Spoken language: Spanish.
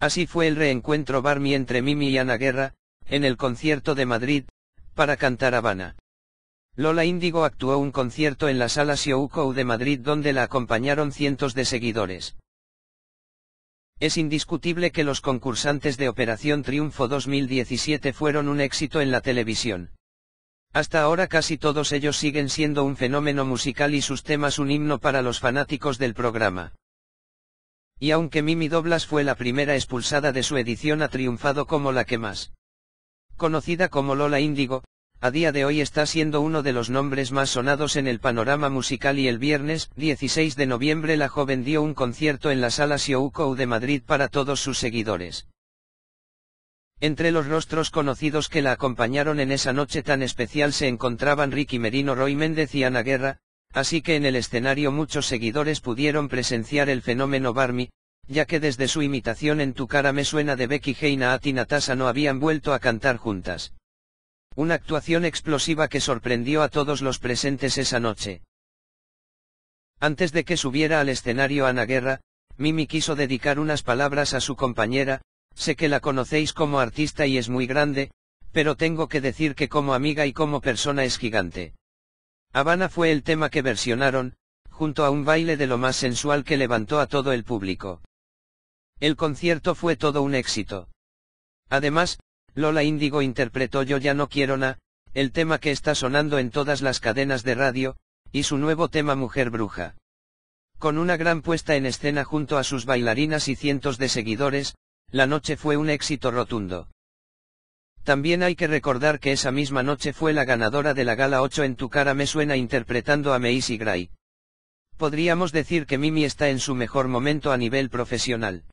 Así fue el reencuentro Barmi entre Mimi y Ana Guerra, en el concierto de Madrid, para cantar Habana. Lola Índigo actuó un concierto en la sala Sioukou de Madrid donde la acompañaron cientos de seguidores. Es indiscutible que los concursantes de Operación Triunfo 2017 fueron un éxito en la televisión. Hasta ahora casi todos ellos siguen siendo un fenómeno musical y sus temas un himno para los fanáticos del programa. Y aunque Mimi Doblas fue la primera expulsada de su edición ha triunfado como la que más. Conocida como Lola Índigo, a día de hoy está siendo uno de los nombres más sonados en el panorama musical y el viernes, 16 de noviembre la joven dio un concierto en la sala Sioukou de Madrid para todos sus seguidores. Entre los rostros conocidos que la acompañaron en esa noche tan especial se encontraban Ricky Merino, Roy Méndez y Ana Guerra, Así que en el escenario muchos seguidores pudieron presenciar el fenómeno Barmy, ya que desde su imitación en Tu cara me suena de Becky Heina a Tina no habían vuelto a cantar juntas. Una actuación explosiva que sorprendió a todos los presentes esa noche. Antes de que subiera al escenario Ana Guerra, Mimi quiso dedicar unas palabras a su compañera, sé que la conocéis como artista y es muy grande, pero tengo que decir que como amiga y como persona es gigante. Habana fue el tema que versionaron, junto a un baile de lo más sensual que levantó a todo el público. El concierto fue todo un éxito. Además, Lola Índigo interpretó Yo ya no quiero na, el tema que está sonando en todas las cadenas de radio, y su nuevo tema Mujer Bruja. Con una gran puesta en escena junto a sus bailarinas y cientos de seguidores, la noche fue un éxito rotundo. También hay que recordar que esa misma noche fue la ganadora de la gala 8 en Tu cara me suena interpretando a Maisie Gray. Podríamos decir que Mimi está en su mejor momento a nivel profesional.